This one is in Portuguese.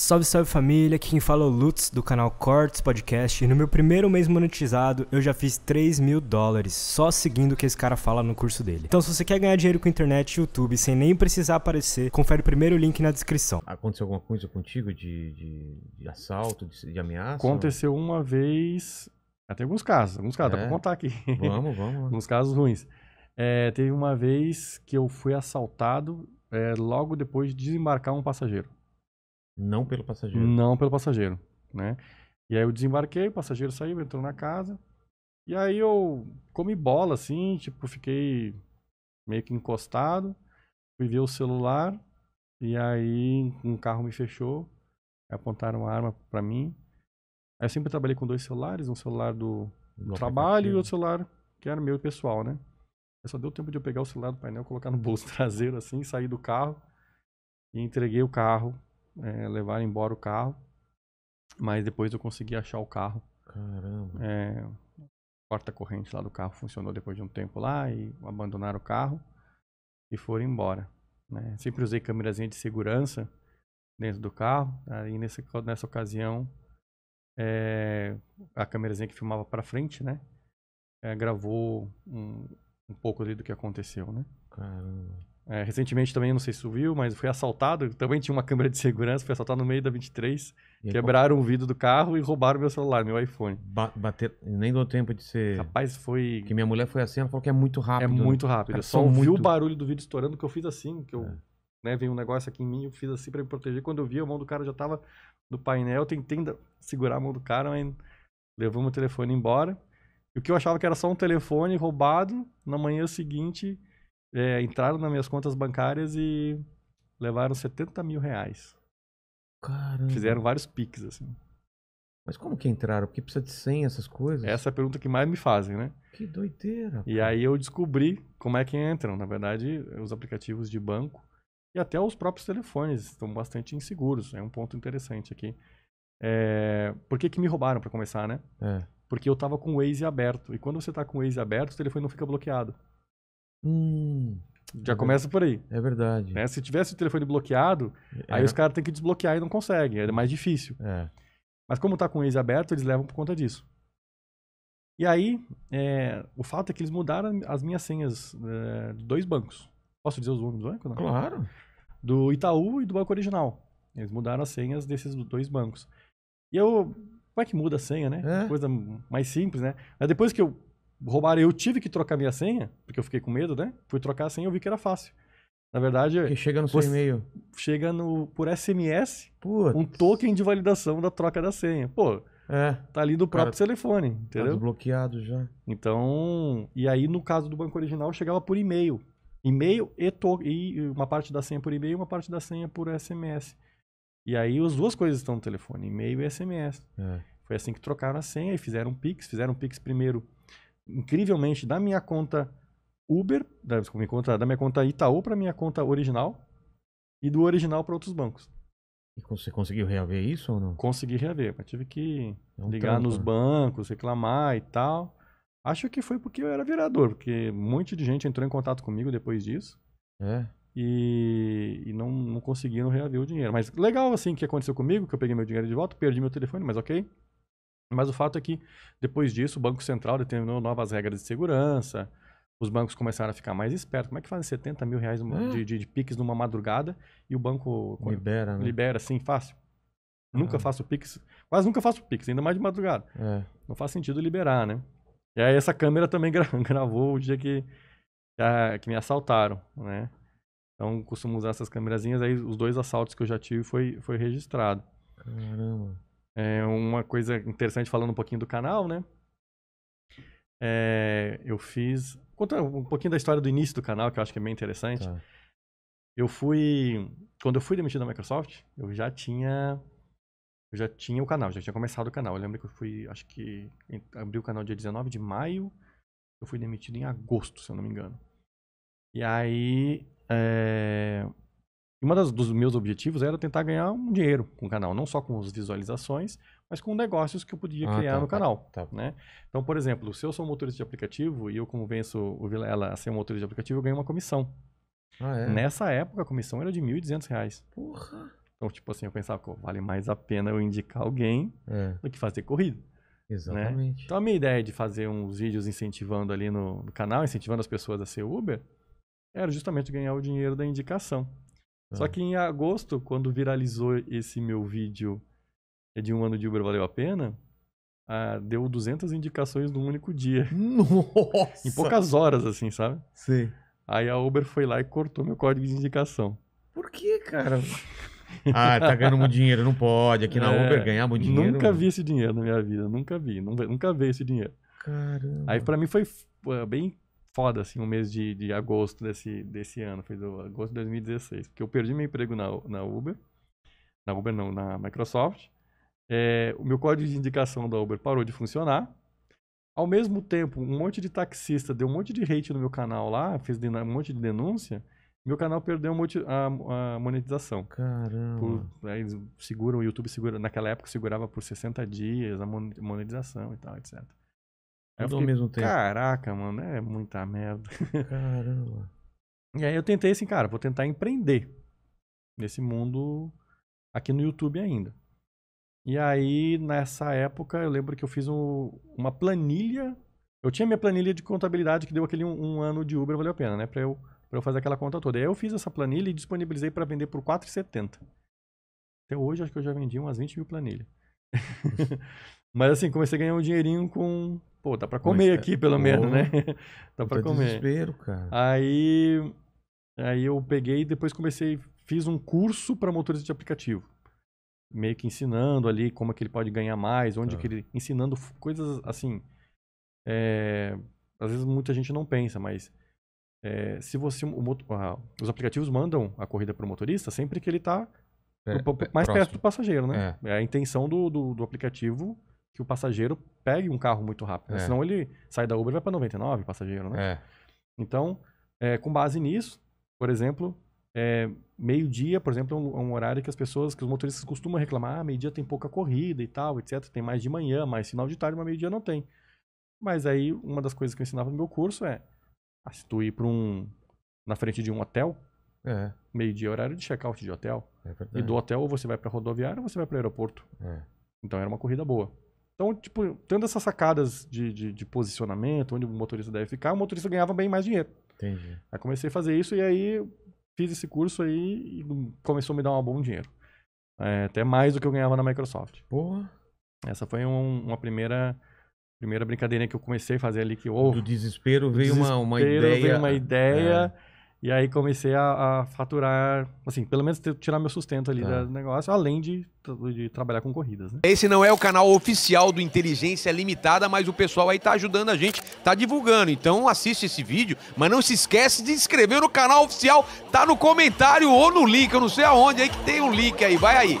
Salve, salve família, aqui quem fala é o Lutz do canal Cortes Podcast e no meu primeiro mês monetizado eu já fiz 3 mil dólares só seguindo o que esse cara fala no curso dele. Então se você quer ganhar dinheiro com internet e YouTube sem nem precisar aparecer, confere o primeiro link na descrição. Aconteceu alguma coisa contigo de, de, de assalto, de, de, ameaça? Aconteceu uma vez, até alguns casos, alguns casos, é. dá pra é. contar aqui. Vamos, vamos. alguns casos ruins. É, teve uma vez que eu fui assaltado é, logo depois de desembarcar um passageiro. Não pelo passageiro. Não pelo passageiro, né? E aí eu desembarquei, o passageiro saiu, entrou na casa. E aí eu comi bola, assim, tipo, fiquei meio que encostado. Fui ver o celular. E aí um carro me fechou. Apontaram a arma para mim. Aí eu sempre trabalhei com dois celulares. Um celular do, do trabalho e outro celular que era meu pessoal, né? Eu só deu tempo de eu pegar o celular do painel, colocar no bolso traseiro, assim, sair do carro. E entreguei o carro é, eh, levaram embora o carro. Mas depois eu consegui achar o carro. Caramba. É, porta corrente lá do carro funcionou depois de um tempo lá e abandonaram o carro e foram embora. Né? Sempre usei câmerazinha de segurança dentro do carro. Aí nessa, nessa ocasião, é, a câmerazinha que filmava para frente, né? É, gravou um, um pouco ali do que aconteceu, né? Caramba. É, recentemente também, não sei se subiu viu, mas foi assaltado. Também tinha uma câmera de segurança, foi assaltado no meio da 23. E quebraram qual? o vidro do carro e roubaram meu celular, meu iPhone. Ba bater, nem deu tempo de ser. Rapaz, foi. Que minha mulher foi assim, ela falou que é muito rápido. É né? muito rápido. Cara, é só ouvi o barulho do vidro estourando que eu fiz assim, que eu. É. Né, veio um negócio aqui em mim, eu fiz assim para me proteger. Quando eu vi, a mão do cara já tava no painel, tentei segurar a mão do cara, mas levou meu telefone embora. E o que eu achava que era só um telefone roubado, na manhã seguinte é, entraram nas minhas contas bancárias e levaram 70 mil reais. Caramba. Fizeram vários piques, assim. Mas como que entraram? Porque precisa de 100 essas coisas? Essa é a pergunta que mais me fazem, né? Que doideira. E aí eu descobri como é que entram. Na verdade, os aplicativos de banco e até os próprios telefones estão bastante inseguros. É um ponto interessante aqui. É... Por que, que me roubaram, para começar, né? É. Porque eu tava com o Waze aberto. E quando você tá com o Waze aberto, o telefone não fica bloqueado. Hum, Já é começa por aí. é verdade. né? Se tivesse o telefone bloqueado, é. aí os caras têm que desbloquear e não conseguem, é mais difícil. É. Mas como tá com o ex aberto, eles levam por conta disso. E aí, é, o fato é que eles mudaram as minhas senhas é, de dois bancos. Posso dizer os nomes do banco? Não? Claro. Do Itaú e do Banco Original. Eles mudaram as senhas desses dois bancos. E eu... Como é que muda a senha, né? É. Coisa mais simples, né? Mas depois que eu Roubaram, eu tive que trocar minha senha, porque eu fiquei com medo, né? Fui trocar a senha e eu vi que era fácil. Na verdade. Que chega no seu e-mail. Chega no, por SMS Putz. um token de validação da troca da senha. Pô, é, tá ali do tá próprio telefone, entendeu? Tá desbloqueado já. Então. E aí, no caso do banco original, chegava por e-mail. E-mail e, e uma parte da senha por e-mail e uma parte da senha por SMS. E aí as duas coisas estão no telefone, e-mail e SMS. É. Foi assim que trocaram a senha e fizeram um Pix. Fizeram um Pix primeiro incrivelmente, da minha conta Uber, da, minha conta, da minha conta Itaú para minha conta original e do original para outros bancos. E você conseguiu reaver isso ou não? Consegui reaver, mas tive que é um ligar trampo, nos né? bancos, reclamar e tal. Acho que foi porque eu era vereador, porque um monte de gente entrou em contato comigo depois disso. É. E, e não, não conseguiram reaver o dinheiro. Mas legal, assim, que aconteceu comigo, que eu peguei meu dinheiro de volta, perdi meu telefone, mas ok. Mas o fato é que, depois disso, o Banco Central determinou novas regras de segurança, os bancos começaram a ficar mais espertos. Como é que fazem 70 mil reais é. de, de, de, numa madrugada e o banco libera, né? libera assim, fácil? Nunca ah. faço PIX, quase nunca faço PIX, ainda mais de madrugada. É. Não faz sentido liberar, né? E aí essa câmera também gra gravou o dia que, que me assaltaram, né? Então costumo usar essas câmerazinhas, aí os dois assaltos que eu já tive foi, foi registrado. Caramba. É uma coisa interessante falando um pouquinho do canal, né? É, eu fiz. Conta um pouquinho da história do início do canal, que eu acho que é bem interessante. Tá. Eu fui. Quando eu fui demitido da Microsoft, eu já tinha. Eu já tinha o canal, já tinha começado o canal. Eu lembro que eu fui, acho que. Abri o canal dia 19 de maio. Eu fui demitido em agosto, se eu não me engano. E aí. É, e um dos meus objetivos era tentar ganhar um dinheiro com o canal, não só com as visualizações, mas com negócios que eu podia ah, criar tá, no tá, canal. Tá, Né? Então, por exemplo, se eu sou motorista de aplicativo e eu convenço o Vilela a ser um motorista de aplicativo, eu ganho uma comissão. Ah, é? Nessa época, a comissão era de R$ 1.200. Porra! Então, tipo assim, eu pensava, que vale mais a pena eu indicar alguém é. do que fazer corrida. Né? Exatamente. Né? Então, a minha ideia de fazer uns vídeos incentivando ali no, no canal, incentivando as pessoas a ser Uber, era justamente ganhar o dinheiro da indicação. Ah. Só que em agosto, quando viralizou esse meu vídeo é de um ano de Uber valeu a pena, ah, deu 200 indicações num único dia. Nossa! em poucas horas, assim, sabe? Sim. Aí a Uber foi lá e cortou meu código de indicação. Por que, cara? ah, tá ganhando muito dinheiro, não pode. Aqui na é, Uber ganhar muito dinheiro. Nunca vi esse dinheiro na minha vida, nunca vi, nunca, vi esse dinheiro. Caramba. Aí para mim foi bem foda, assim, o um mês de, de agosto desse, desse ano. Foi do agosto de 2016. Porque eu perdi meu emprego na, na Uber. Na Uber não, na Microsoft. É, o meu código de indicação da Uber parou de funcionar. Ao mesmo tempo, um monte de taxista deu um monte de hate no meu canal lá, fez um monte de denúncia. Meu canal perdeu a, a monetização. Caramba. Por, né, eles seguram, o YouTube segura, naquela época segurava por 60 dias a monetização e tal, etc. Tudo ao mesmo tempo. Caraca, mano, é muita merda. Caramba. e aí eu tentei assim, cara, vou tentar empreender nesse mundo aqui no YouTube ainda. E aí, nessa época, eu lembro que eu fiz um, uma planilha. Eu tinha minha planilha de contabilidade que deu aquele um, um ano de Uber, valeu a pena, né? Pra eu, pra eu fazer aquela conta toda. E aí eu fiz essa planilha e disponibilizei para vender por R$4,70. Até hoje, acho que eu já vendi umas 20 mil planilhas. Mas assim, comecei a ganhar um dinheirinho com, pô, dá pra é comer é? aqui pelo menos, né? dá pra comer. desespero, cara. Aí, aí eu peguei e depois comecei, fiz um curso para motorista de aplicativo. Meio que ensinando ali como é que ele pode ganhar mais, onde tá. que ele... Ensinando coisas assim... É, às vezes muita gente não pensa, mas é, se você o, a, ah, os aplicativos mandam a corrida para o motorista sempre que ele está é, é, mais próximo. perto do passageiro, né? É, é a intenção do, do, do, aplicativo que o passageiro pegue um carro muito rápido. Né? É. Senão ele sai da Uber e vai para 99, passageiro, né? É. Então, é, com base nisso, por exemplo, é, meio-dia, por exemplo, é um, é um, horário que as pessoas, que os motoristas costumam reclamar, ah, meio-dia tem pouca corrida e tal, etc. Tem mais de manhã, mais final de tarde, mas meio-dia não tem. Mas aí, uma das coisas que eu ensinava no meu curso é, ah, se tu ir para um, na frente de um hotel, é. meio-dia é horário de check-out de hotel. e do hotel, ou você vai para rodoviária, ou você vai para o aeroporto. Então, era uma corrida boa. Então, tipo, tendo essas sacadas de, de, de, posicionamento, onde o motorista deve ficar, o motorista ganhava bem mais dinheiro. Entendi. Aí comecei a fazer isso e aí fiz esse curso aí e começou a me dar um bom dinheiro. É, até mais do que eu ganhava na Microsoft. Porra. Essa foi um, uma primeira primeira brincadeirinha que eu comecei a fazer ali que oh, do desespero veio desespero, uma, uma ideia veio uma ideia é. E aí comecei a, a, faturar, assim, pelo menos tirar meu sustento ali ah. do negócio, além de, de trabalhar com corridas. Né? Esse não é o canal oficial do Inteligência Limitada, mas o pessoal aí tá ajudando a gente, tá divulgando. Então assiste esse vídeo, mas não se esquece de inscrever no canal oficial, tá no comentário ou no link, eu não sei aonde aí que tem um link aí, vai aí.